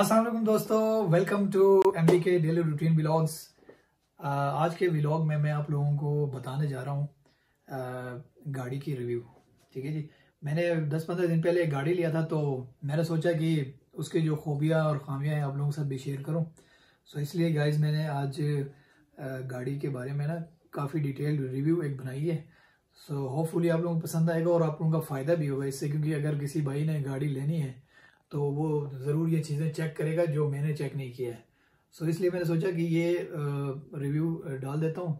असलम दोस्तों welcome to M B के daily routine blogs आज के ब्लॉग में मैं आप लोगों को बताने जा रहा हूँ uh, गाड़ी की रिव्यू ठीक है जी मैंने 10-15 दिन पहले एक गाड़ी लिया था तो मैंने सोचा कि उसके जो खूबियाँ और खामियाँ हैं आप लोगों के साथ भी शेयर करूँ सो इसलिए गाइज मैंने आज uh, गाड़ी के बारे में ना काफ़ी डिटेल्ड रिव्यू एक बनाई है सो होपफुली आप लोगों को पसंद आएगा और आप लोगों का फ़ायदा भी होगा इससे क्योंकि अगर किसी भाई ने गाड़ी लेनी है तो वो ज़रूर ये चीज़ें चेक करेगा जो मैंने चेक नहीं किया है सो so, इसलिए मैंने सोचा कि ये रिव्यू डाल देता हूँ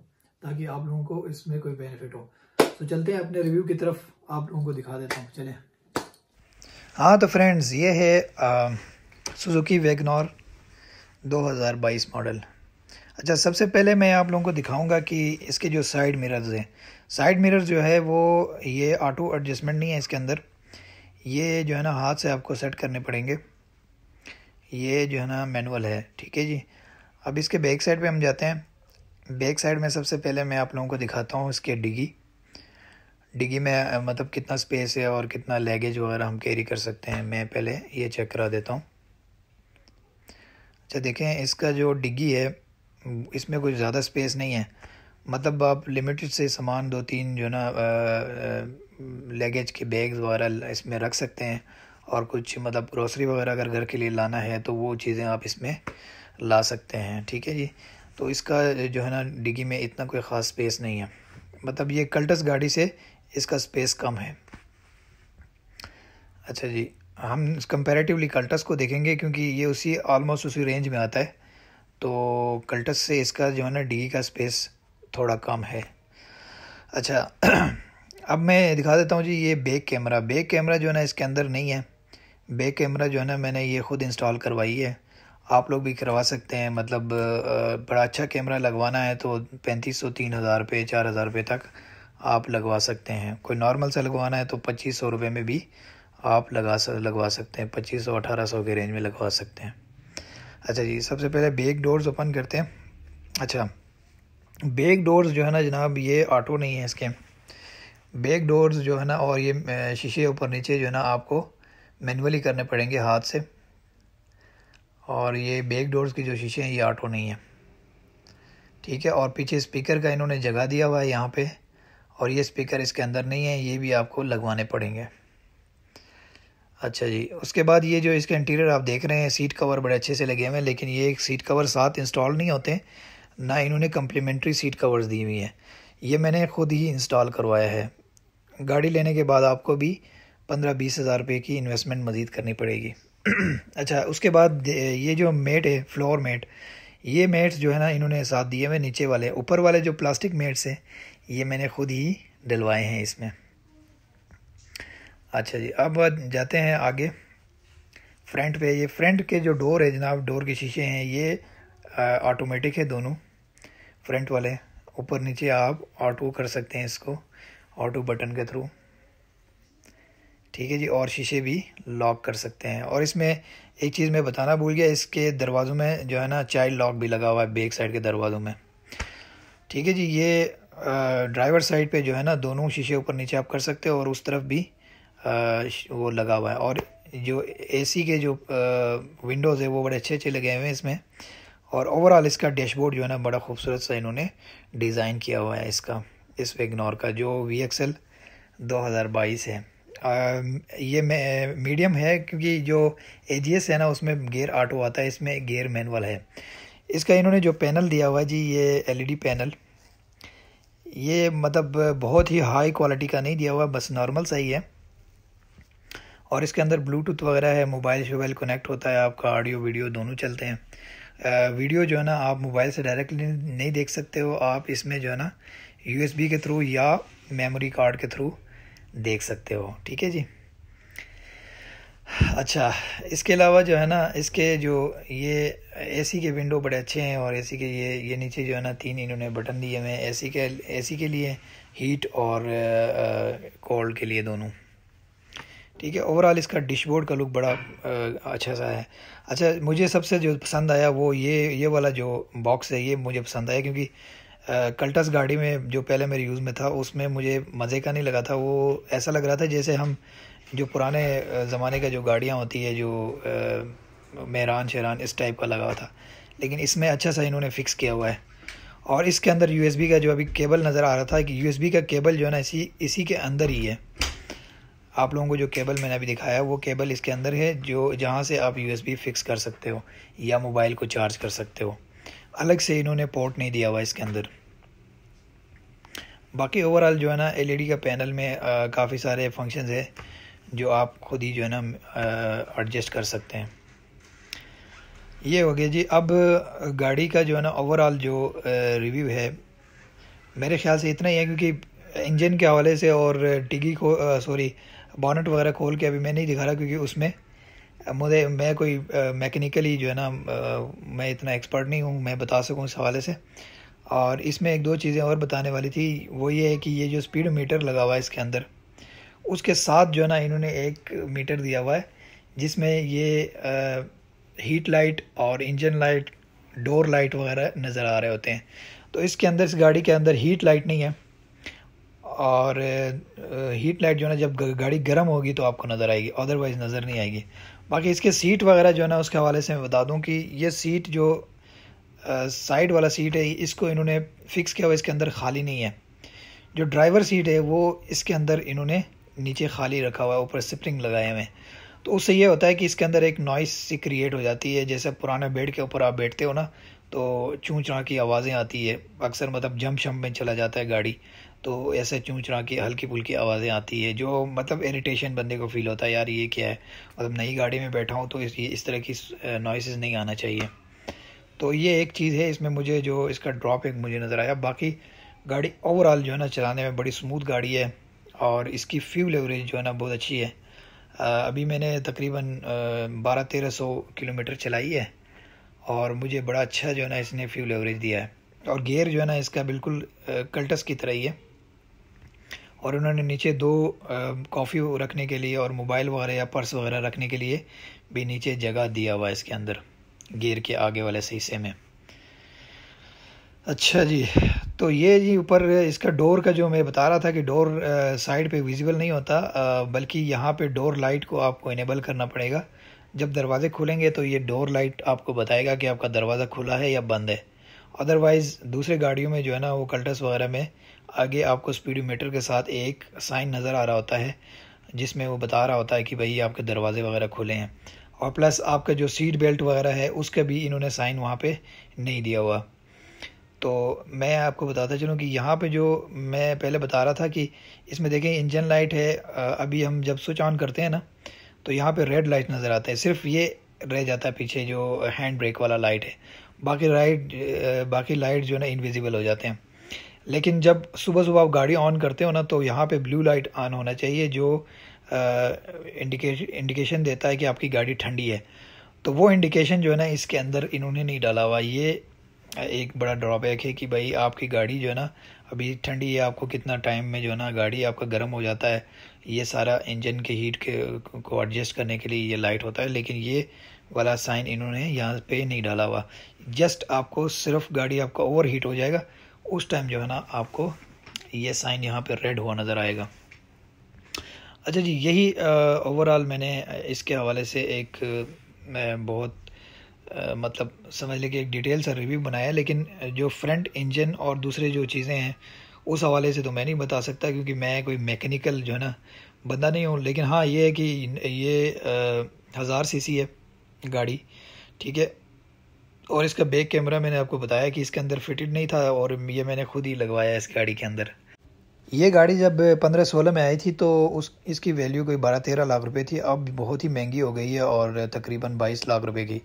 ताकि आप लोगों को इसमें कोई बेनिफिट हो तो so, चलते हैं अपने रिव्यू की तरफ आप लोगों को दिखा देता हूँ चलें हाँ तो फ्रेंड्स ये है सुजुकी वेगनॉर 2022 मॉडल अच्छा सबसे पहले मैं आप लोगों को दिखाऊंगा कि इसके जो साइड मिरर्स हैं साइड मिरर्स जो है वो ये ऑटो एडजस्टमेंट नहीं है इसके अंदर ये जो है ना हाथ से आपको सेट करने पड़ेंगे ये जो है ना मैनुअल है ठीक है जी अब इसके बैक साइड पे हम जाते हैं बैक साइड में सबसे पहले मैं आप लोगों को दिखाता हूँ इसके डिगी डिगी में मतलब कितना स्पेस है और कितना लैगेज वगैरह हम कैरी कर सकते हैं मैं पहले ये चेक करा देता हूँ अच्छा देखें इसका जो डिगी है इसमें कुछ ज़्यादा स्पेस नहीं है मतलब आप लिमिटेड से सामान दो तीन जो ना आ, आ, लगेज के बैग्स वगैरह इसमें रख सकते हैं और कुछ मतलब ग्रोसरी वगैरह अगर घर के लिए लाना है तो वो चीज़ें आप इसमें ला सकते हैं ठीक है जी तो इसका जो है ना डिगी में इतना कोई ख़ास स्पेस नहीं है मतलब ये कल्टस गाड़ी से इसका स्पेस कम है अच्छा जी हम कंपैरेटिवली कल्टस को देखेंगे क्योंकि ये उसी ऑलमोस्ट उसी रेंज में आता है तो कल्टस से इसका जो है ना डिगी का स्पेस थोड़ा कम है अच्छा अब मैं दिखा देता हूँ जी ये बैक कैमरा बैक कैमरा जो है ना इसके अंदर नहीं है बैक कैमरा जो है ना मैंने ये ख़ुद इंस्टॉल करवाई है आप लोग भी करवा सकते हैं मतलब बड़ा अच्छा कैमरा लगवाना है तो पैंतीस सौ तीन हज़ार रुपये चार हज़ार रुपये तक आप लगवा सकते हैं कोई नॉर्मल सा लगवाना है तो पच्चीस सौ रुपये में भी आप लगा सक लगवा सकते हैं पच्चीस सौ अठारह सौ के रेंज में लगवा सकते हैं अच्छा जी सबसे पहले बैक डोर्स ओपन करते हैं अच्छा बेग डोर्स जो है ना जनाब ये ऑटो नहीं है इसके बैक डोर्स जो है ना और ये शीशे ऊपर नीचे जो है ना आपको मैनुअली करने पड़ेंगे हाथ से और ये बैक डोर्स की जो शीशे हैं ये ऑटो नहीं है ठीक है और पीछे स्पीकर का इन्होंने जगह दिया हुआ है यहाँ पे और ये स्पीकर इसके अंदर नहीं है ये भी आपको लगवाने पड़ेंगे अच्छा जी उसके बाद ये जो इसके इंटीरियर आप देख रहे हैं सीट कवर बड़े अच्छे से लगे हुए हैं लेकिन ये सीट कवर साथ इंस्टॉल नहीं होते ना इन्होंने कम्प्लीमेंट्री सीट कवर्स दी हुई हैं ये मैंने ख़ुद ही इंस्टॉल करवाया है गाड़ी लेने के बाद आपको भी पंद्रह बीस हज़ार रुपये की इन्वेस्टमेंट मज़ीद करनी पड़ेगी अच्छा उसके बाद ये जो मेट है फ्लोर मेट ये मेट्स जो है ना इन्होंने साथ दिए हुए नीचे वाले ऊपर वाले जो प्लास्टिक मेट्स हैं ये मैंने खुद ही डलवाए हैं इसमें अच्छा जी अब जाते हैं आगे फ्रंट पे ये फ्रंट के जो डोर है जनाब डोर के शीशे हैं ये ऑटोमेटिक है दोनों फ्रंट वाले ऊपर नीचे आप ऑटो कर सकते हैं इसको ऑटो बटन के थ्रू ठीक है जी और शीशे भी लॉक कर सकते हैं और इसमें एक चीज़ मैं बताना भूल गया इसके दरवाज़ों में जो है ना चाइल्ड लॉक भी लगा हुआ है बेक साइड के दरवाज़ों में ठीक है जी ये ड्राइवर साइड पे जो है ना दोनों शीशे ऊपर नीचे आप कर सकते हो और उस तरफ भी आ, वो लगा हुआ है और जो एसी के जो विंडोज़ है वो बड़े अच्छे अच्छे लगे हुए हैं इसमें और ओवरऑल इसका डैशबोर्ड जो है ना बड़ा खूबसूरत सा इन्होंने डिज़ाइन किया हुआ है इसका इस इग्नोर का जो वी एक्सएल 2022 है आ, ये मीडियम है क्योंकि जो ए है ना उसमें गेयर आटो आता है इसमें गेयर मैनुअल है इसका इन्होंने जो पैनल दिया हुआ है जी ये एलईडी पैनल e ये मतलब बहुत ही हाई क्वालिटी का नहीं दिया हुआ बस नॉर्मल सही है और इसके अंदर ब्लूटूथ वगैरह है मोबाइल शोबाइल कनेक्ट होता है आपका ऑडियो वीडियो दोनों चलते हैं आ, वीडियो जो है ना आप मोबाइल से डायरेक्टली नहीं देख सकते हो आप इसमें जो है ना यू के थ्रू या मेमोरी कार्ड के थ्रू देख सकते हो ठीक है जी अच्छा इसके अलावा जो है ना इसके जो ये एसी के विंडो बड़े अच्छे हैं और एसी के ये ये नीचे जो है ना तीन इन्होंने बटन दिए हुए हैं एसी के एसी के लिए हीट और कोल्ड के लिए दोनों ठीक है ओवरऑल इसका डिशबोर्ड का लुक बड़ा आ, अच्छा सा है अच्छा मुझे सबसे जो पसंद आया वो ये ये वाला जो बॉक्स है ये मुझे पसंद आया क्योंकि कल्टस गाड़ी में जो पहले मेरे यूज़ में था उसमें मुझे मज़े का नहीं लगा था वो ऐसा लग रहा था जैसे हम जो पुराने ज़माने का जो गाड़ियाँ होती है जो मेहरान शहरान इस टाइप का लगा था लेकिन इसमें अच्छा सा इन्होंने फ़िक्स किया हुआ है और इसके अंदर यू का जो अभी केबल नज़र आ रहा था कि यू का केबल जो है ना इसी इसी के अंदर ही है आप लोगों को जो केबल मैंने अभी दिखाया वो केबल इसके अंदर है जो जहाँ से आप यू फ़िक्स कर सकते हो या मोबाइल को चार्ज कर सकते हो अलग से इन्होंने पोर्ट नहीं दिया हुआ इसके अंदर बाकी ओवरऑल जो है ना एलईडी e का पैनल में काफ़ी सारे फंक्शंस है जो आप खुद ही जो है ना एडजस्ट कर सकते हैं ये हो गया जी अब गाड़ी का जो है ना ओवरऑल जो रिव्यू है मेरे ख्याल से इतना ही है क्योंकि इंजन के हवाले से और टिगी को सॉरी बॉनट वगैरह खोल के अभी मैं नहीं दिखा रहा क्योंकि उसमें मुझे मैं कोई मैकेनिकली जो है ना मैं इतना एक्सपर्ट नहीं हूँ मैं बता सकूँ इस हवाले से और इसमें एक दो चीज़ें और बताने वाली थी वो ये है कि ये जो स्पीड मीटर लगा हुआ है इसके अंदर उसके साथ जो है ना इन्होंने एक मीटर दिया हुआ है जिसमें ये आ, हीट लाइट और इंजन लाइट डोर लाइट वगैरह नज़र आ रहे होते हैं तो इसके अंदर इस गाड़ी के अंदर हीट लाइट नहीं है और हीट लाइट जो है ना जब गाड़ी गर्म होगी तो आपको नज़र आएगी अदरवाइज़ नज़र नहीं आएगी बाकी इसके सीट वगैरह जो है ना उसके हवाले से मैं बता दूँ कि ये सीट जो साइड वाला सीट है इसको इन्होंने फ़िक्स किया हुआ इसके अंदर खाली नहीं है जो ड्राइवर सीट है वो इसके अंदर इन्होंने नीचे खाली रखा हुआ है ऊपर स्प्रिंग लगाए हुए हैं तो उससे ये होता है कि इसके अंदर एक नॉइस सी क्रिएट हो जाती है जैसे पुराने बेड के ऊपर आप बैठते हो ना तो चूँ चूँचड़ा की आवाज़ें आती है अक्सर मतलब जम शम में चला जाता है गाड़ी तो ऐसे चूँ चूँचड़ा की हल्की पुल्की आवाज़ें आती है जो मतलब इरिटेशन बंदे को फील होता है यार ये क्या है मतलब नई गाड़ी में बैठा हूँ तो इस इस तरह की नॉइसेस नहीं आना चाहिए तो ये एक चीज़ है इसमें मुझे जो इसका ड्रॉप एक मुझे नज़र आया बाकी गाड़ी ओवरऑल जो है ना चलाने में बड़ी स्मूथ गाड़ी है और इसकी फ्यूल एवरेज जो है ना बहुत अच्छी है अभी मैंने तकरीबन बारह तेरह सौ किलोमीटर चलाई है और मुझे बड़ा अच्छा जो है ना इसने फ्यूल एवरेज दिया है और गेयर जो है ना इसका बिल्कुल कल्टस की तरह ही है और उन्होंने नीचे दो कॉफ़ी रखने के लिए और मोबाइल वगैरह या पर्स वगैरह रखने के लिए भी नीचे जगह दिया हुआ है इसके अंदर गेयर के आगे वाले हिस्से में अच्छा जी तो ये जी ऊपर इसका डोर का जो मैं बता रहा था कि डोर साइड पे विजिबल नहीं होता बल्कि यहाँ पे डोर लाइट को आपको इनेबल करना पड़ेगा जब दरवाज़े खुलेंगे तो ये डोर लाइट आपको बताएगा कि आपका दरवाज़ा खुला है या बंद है अदरवाइज़ दूसरे गाड़ियों में जो है ना वो कल्टस वगैरह में आगे आपको स्पीडोमीटर के साथ एक साइन नज़र आ रहा होता है जिसमें वो बता रहा होता है कि भाई आपके दरवाज़े वगैरह खुले हैं और प्लस आपका जो सीट बेल्ट वगैरह है उसका भी इन्होंने साइन वहाँ पे नहीं दिया हुआ तो मैं आपको बताता चलूँ कि यहाँ पे जो मैं पहले बता रहा था कि इसमें देखें इंजन लाइट है अभी हम जब स्विच ऑन करते हैं ना तो यहाँ पे रेड लाइट नज़र आता है सिर्फ ये रह जाता है पीछे जो हैंड ब्रेक वाला लाइट है बाकी लाइट बाकी लाइट जो है ना इनविजिबल हो जाते हैं लेकिन जब सुबह सुबह आप गाड़ी ऑन करते हो ना तो यहाँ पे ब्लू लाइट ऑन होना चाहिए जो इंडिकेश इंडिकेशन देता है कि आपकी गाड़ी ठंडी है तो वो इंडिकेशन जो है ना इसके अंदर इन्होंने नहीं डाला हुआ ये एक बड़ा ड्रॉबैक है कि भाई आपकी गाड़ी जो है ना अभी ठंडी है आपको कितना टाइम में जो है ना गाड़ी आपका गर्म हो जाता है ये सारा इंजन के हीट के को एडजस्ट करने के लिए ये लाइट होता है लेकिन ये वाला साइन इन्होंने यहाँ पे नहीं डाला हुआ जस्ट आपको सिर्फ गाड़ी आपका ओवर हीट हो जाएगा उस टाइम जो है ना आपको ये साइन यहाँ पे रेड हुआ नज़र आएगा अच्छा जी यही ओवरऑल मैंने इसके हवाले से एक बहुत आ, मतलब समझ लें कि एक डिटेल सा रिव्यू बनाया लेकिन जो फ्रंट इंजन और दूसरे जो चीज़ें हैं उस हवाले से तो मैं नहीं बता सकता क्योंकि मैं कोई मैकेनिकल जो है ना बंदा नहीं हूँ लेकिन हाँ ये है कि ये हज़ार सीसी है गाड़ी ठीक है और इसका बैक कैमरा मैंने आपको बताया कि इसके अंदर फिटेड नहीं था और ये मैंने खुद ही लगवाया इस गाड़ी के अंदर ये गाड़ी जब पंद्रह सोलह में आई थी तो उस इसकी वैल्यू कोई बारह तेरह लाख रुपए थी अब बहुत ही महंगी हो गई है और तकरीबन बाईस लाख रुपए की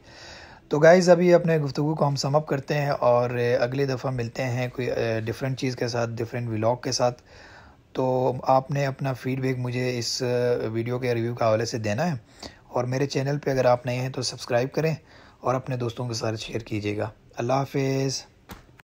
तो गाइज़ अभी अपने गुफ्तु को हम समअप करते हैं और अगली दफ़ा मिलते हैं कोई डिफरेंट चीज़ के साथ डिफरेंट व्लाग के साथ तो आपने अपना फ़ीडबैक मुझे इस वीडियो के रिव्यू के हवाले से देना है और मेरे चैनल पे अगर आप नए हैं तो सब्सक्राइब करें और अपने दोस्तों के साथ शेयर कीजिएगा अल्लाह हाफिज़